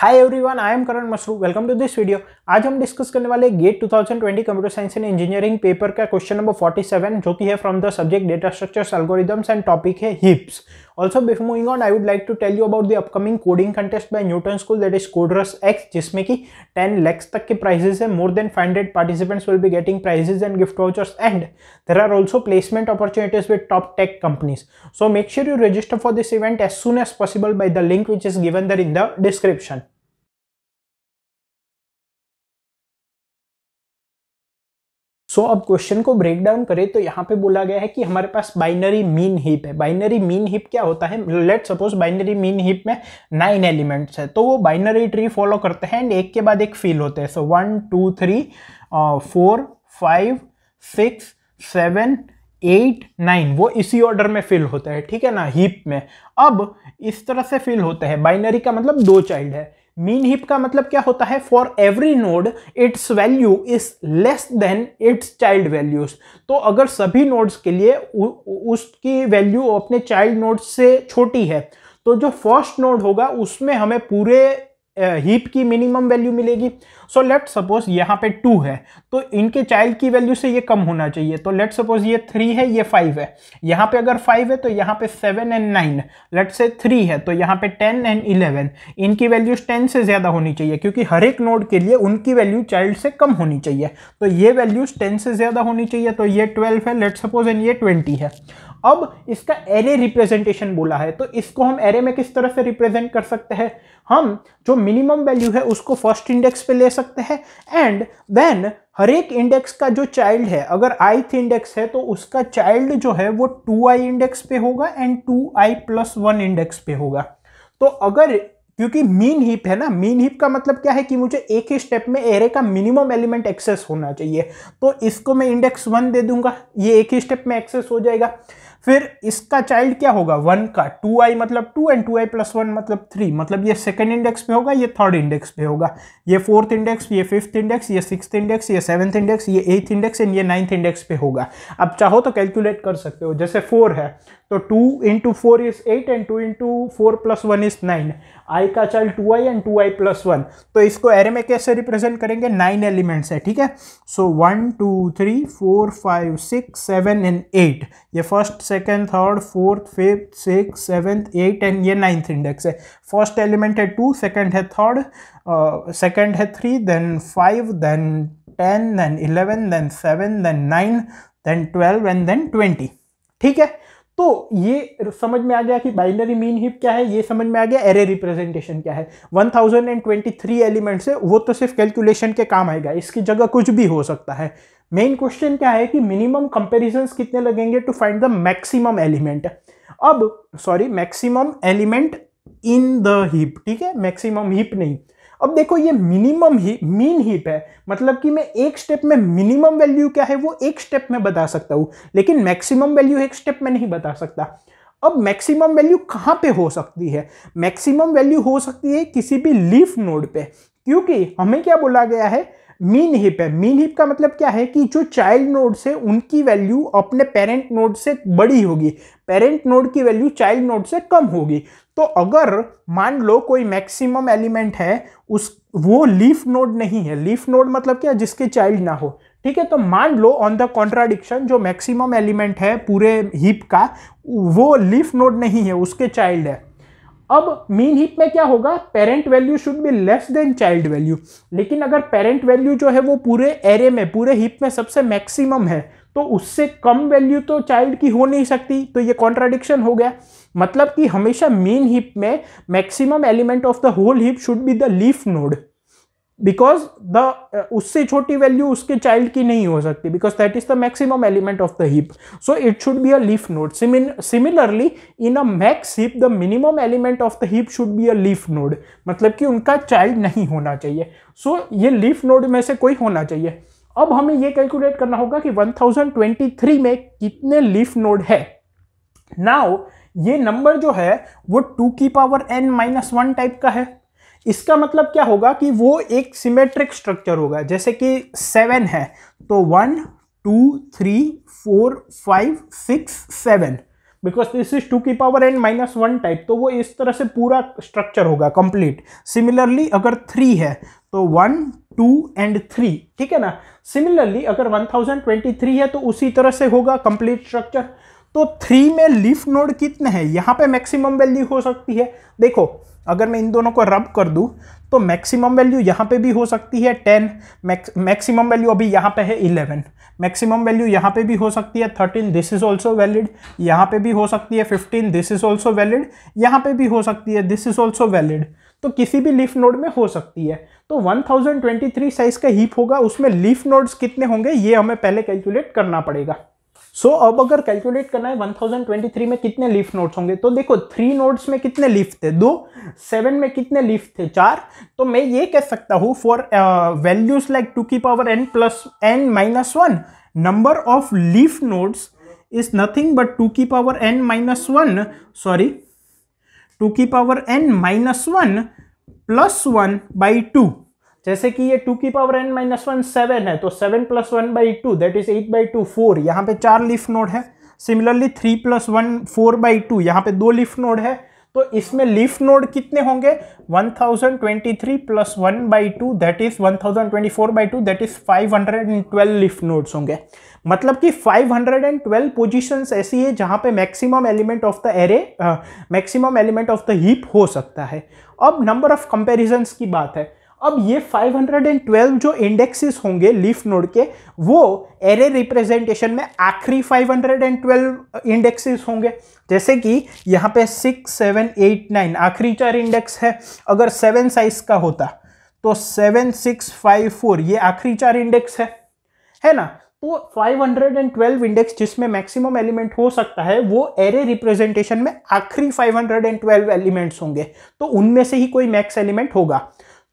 Hi everyone, I am Karan Masru. Welcome to this video. आज हम discuss करने वाले GATE 2020 computer science and engineering paper का question number 47 जो कि है from the subject data structures algorithms and topic है heaps also before moving on I would like to tell you about the upcoming coding contest by Newton school that is coders X जिसमें कि 10 लैक्स तक के prizes है more than 500 participants will be getting prizes and gift vouchers and there are also placement opportunities with top tech companies so make sure you register for this event as soon as possible by the link which is given there in the description so so, अब question को break down करें तो यहाँ पे बोला गया है कि हमारे पास बाइनरी मीन हिप है बाइनरी मीन हिप क्या होता है let suppose binary min heap में नाइन एलिमेंट्स है तो वो बाइनरी ट्री फॉलो करते हैं एंड एक के बाद एक फील होते हैं so one two three four five six seven eight nine वो इसी ऑर्डर में फिल होता है ठीक है ना हीप में अब इस तरह से फिल होता है बाइनरी का मतलब दो चाइल्ड है मीन हिप का मतलब क्या होता है for every node its value is less than its child values तो अगर सभी नोड्स के लिए उ, उसकी वैल्यू अपने चाइल्ड नोड्स से छोटी है तो जो फर्स्ट नोड होगा उसमें हमें पूरे हीप की मिनिमम वैल्यू मिलेगी सो लेट सपोज यहाँ पे टू है तो इनके चाइल्ड की वैल्यू से ये कम होना चाहिए तो लेट सपोज ये थ्री है ये फाइव है यहाँ पे अगर फाइव है तो यहाँ पे seven and nine let say three है तो यहाँ पे टेन एंड इलेवन इनकी वैल्यूज टेन से ज़्यादा होनी चाहिए क्योंकि हर एक नोड के लिए उनकी वैल्यू चाइल्ड से कम होनी चाहिए तो ये वैल्यूज टेन से ज़्यादा होनी चाहिए तो ये ट्वेल्व है लेट सपोज एंड ये ट्वेंटी है अब इसका एरे रिप्रेजेंटेशन बोला है तो इसको हम एरे में किस तरह से रिप्रेजेंट कर सकते हैं हम जो मिनिमम वैल्यू है उसको फर्स्ट इंडेक्स पे ले सकते हैं एंड देन हर एक इंडेक्स का जो चाइल्ड है अगर आईथ इंडेक्स है तो उसका चाइल्ड जो है वो टू आई इंडेक्स पे होगा and two I plus one index पे होगा तो अगर क्योंकि मीन हिप है ना मीन हिप का मतलब क्या है कि मुझे एक ही स्टेप में एरे का मिनिमम एलिमेंट एक्सेस होना चाहिए तो इसको मैं इंडेक्स वन दे दूंगा ये एक ही स्टेप में एक्सेस हो जाएगा फिर इसका चाइल्ड क्या होगा वन का टू आई मतलब two and two I plus one मतलब थ्री मतलब ये सेकंड इंडेक्स पे होगा ये थर्ड इंडेक्स पे होगा ये फोर्थ इंडेक्स ये फिफ्थ इंडेक्स ये सिक्स इंडेक्स ये सेवन्थ इंडेक्स ये एथ इंडेक्स एंड ये नाइन्थ इंडेक्स पे होगा आप चाहो तो कैलकुलेट कर सकते हो जैसे फोर है तो two into four is eight and two into four plus one is nine I का child two I and two I plus one तो इसको एरे में कैसे रिप्रेजेंट करेंगे नाइन एलिमेंट्स है ठीक है so one two three four five six seven and eight ये first second third fourth fifth six seventh eight and ये नाइन्थ इंडेक्स है फर्स्ट एलिमेंट है टू सेकेंड है थर्ड सेकेंड uh, है three then five then ten then eleven then seven then nine then twelve and then twenty ठीक है तो ये समझ में आ गया कि बाइनरी मीन हिप क्या है ये समझ में आ गया एरे रिप्रेजेंटेशन क्या है 1023 एलिमेंट से वो तो सिर्फ कैलकुलेशन के काम आएगा इसकी जगह कुछ भी हो सकता है मेन क्वेश्चन क्या है कि मिनिमम कंपेरिजन कितने लगेंगे to find the maximum element अब sorry maximum element in the heap ठीक है मैक्सिमम हिप नहीं अब देखो ये मिनिमम ही मीन हीप है मतलब कि मैं एक स्टेप में मिनिमम वैल्यू क्या है वो एक स्टेप में बता सकता हूँ लेकिन मैक्सिमम वैल्यू एक स्टेप में नहीं बता सकता अब मैक्सिमम वैल्यू कहाँ पे हो सकती है मैक्सिमम वैल्यू हो सकती है किसी भी लीफ नोड पे क्योंकि हमें क्या बोला गया है मीन हिप है मीन हिप का मतलब क्या है कि जो चाइल्ड नोड है उनकी वैल्यू अपने पेरेंट नोड से बड़ी होगी पेरेंट नोड की वैल्यू चाइल्ड नोड से कम होगी तो अगर मान लो कोई मैक्सिमम एलिमेंट है उस वो लीफ नोड नहीं है लीफ नोड मतलब क्या जिसके चाइल्ड ना हो ठीक है तो मान लो ऑन द कॉन्ट्राडिक्शन जो मैक्सिमम एलिमेंट है पूरे हीप का वो लीफ नोड नहीं है उसके चाइल्ड है अब मीन हिप में क्या होगा parent value should be less than child value लेकिन अगर पेरेंट वैल्यू जो है वो पूरे एरे में पूरे हिप में सबसे मैक्सिमम है तो उससे कम वैल्यू तो चाइल्ड की हो नहीं सकती तो ये कॉन्ट्राडिक्शन हो गया मतलब कि हमेशा मेन हिप में maximum element of the whole heap should be the leaf node because the uh, उससे छोटी वैल्यू उसके चाइल्ड की नहीं हो सकती because that is the maximum element of the heap so it should be a leaf node similarly in a max heap the minimum element of the heap should be a leaf node मतलब कि उनका child नहीं होना चाहिए so so, ये leaf node में से कोई होना चाहिए अब हमें ये कैलकुलेट करना होगा कि 1023 में कितने लीफ नोड है नाउ ये नंबर जो है वो टू की power N minus one type का है इसका मतलब क्या होगा कि वो एक सिमेट्रिक स्ट्रक्चर होगा जैसे कि सेवन है तो one two three four five six seven because this is two की power and minus one type तो वो इस तरह से पूरा स्ट्रक्चर होगा कंप्लीट सिमिलरली अगर थ्री है तो वन टू एंड थ्री ठीक है ना सिमिलरली अगर वन थाउजेंड ट्वेंटी थ्री है तो उसी तरह से होगा कंप्लीट स्ट्रक्चर तो थ्री में लीफ नोड कितने हैं यहाँ पे मैक्सिमम वैल्यू हो सकती है देखो अगर मैं इन दोनों को रब कर दूँ तो मैक्सिमम वैल्यू यहाँ पे भी हो सकती है टेन मैक्सिमम वैल्यू अभी यहाँ पे है इलेवन मैक्सिमम वैल्यू यहाँ पे भी हो सकती है thirteen this is also valid यहाँ पे भी हो सकती है fifteen this is also valid यहाँ पे भी हो सकती है दिस इज़ ऑल्सो वैलिड तो किसी भी लिफ नोड में हो सकती है तो 1023 साइज़ का हीप होगा उसमें लीफ नोड्स कितने होंगे ये हमें पहले कैलकुलेट करना पड़ेगा सो so, अब अगर कैलकुलेट करना है 1023 में कितने लीफ नोट्स होंगे तो देखो थ्री नोट्स में कितने लीफ थे दो सेवन में कितने लीफ थे चार तो मैं ये कह सकता हूँ फॉर वैल्यूज लाइक टू की power n plus n minus one number of leaf nodes is nothing but two की power N minus one sorry two की power N minus one plus one by two जैसे कि ये two की power N minus one seven है तो seven plus one by two that is eight by two four यहाँ पे चार लिफ्ट नोड है similarly three plus one four by two यहाँ पे दो लिफ्ट नोड है तो इसमें लिफ्ट नोड कितने होंगे 1023 plus one by two that is one thousand twenty four by two that is five hundred and twelve leaf nodes होंगे मतलब कि 512 पोजीशंस ऐसी है जहाँ पे maximum element of the array maximum element of the heap हो सकता है अब नंबर ऑफ कंपेरिजन्स की बात है अब ये 512 जो इंडेक्सेस होंगे लीफ नोड के वो एरे रिप्रेजेंटेशन में आखिरी 512 इंडेक्सेस होंगे जैसे कि यहाँ पे सिक्स सेवन एट नाइन आखिरी चार इंडेक्स है अगर सेवन साइज का होता तो सेवन सिक्स फाइव फोर ये आखिरी चार इंडेक्स है है ना तो 512 इंडेक्स जिसमें मैक्सिमम एलिमेंट हो सकता है वो एरे रिप्रेजेंटेशन में आखिरी 512 एलिमेंट्स होंगे तो उनमें से ही कोई मैक्स एलिमेंट होगा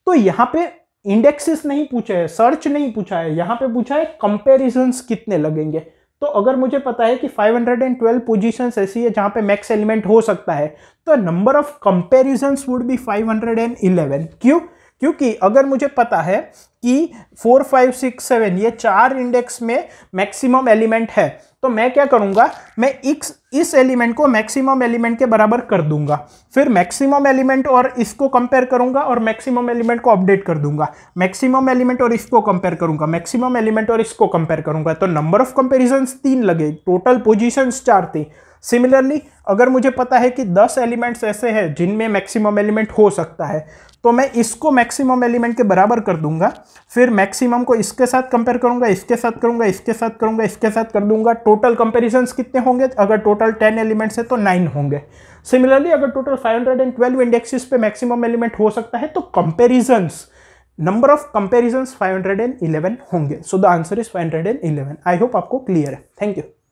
तो यहां पे इंडेक्सेस नहीं पूछा है सर्च नहीं पूछा है यहां पे पूछा है कंपेरिजन कितने लगेंगे तो अगर मुझे पता है कि 512 पोजीशंस ऐसी है जहां पे मैक्स एलिमेंट हो सकता है तो number of comparison would be 511 क्यों क्योंकि अगर मुझे पता है कि फोर फाइव सिक्स सेवन ये चार इंडेक्स में मैक्सिमम एलिमेंट है तो मैं क्या करूंगा मैं इस इस एलिमेंट को मैक्सिमम एलिमेंट के बराबर कर दूंगा फिर मैक्सिमम एलिमेंट और इसको कंपेयर करूंगा और मैक्सिमम एलिमेंट को अपडेट कर दूंगा मैक्सिमम एलिमेंट और इसको कंपेयर करूंगा मैक्सिमम एलिमेंट और इसको कंपेयर करूंगा तो नंबर ऑफ कंपेरिजन्स तीन लगे टोटल पोजिशंस चार थी सिमिलरली अगर मुझे पता है कि दस एलिमेंट्स ऐसे हैं जिनमें मैक्सिमम एलिमेंट हो सकता है तो मैं इसको मैक्सिमम एलिमेंट के बराबर कर दूंगा फिर मैक्सिमम को इसके साथ कंपेयर करूंगा इसके साथ करूंगा इसके साथ करूंगा इसके साथ कर दूंगा टोटल कंपेरिजन कितने होंगे अगर टोटल टेन एलिमेंट्स है तो नाइन होंगे सिमिलरली अगर टोटल 512 इंडेक्सेस पे मैक्सिमम एलिमेंट हो सकता है तो कंपेरिजन्स नंबर ऑफ कंपेरिजन्स 511 होंगे so the answer is 511 I hope आपको क्लियर है थैंक यू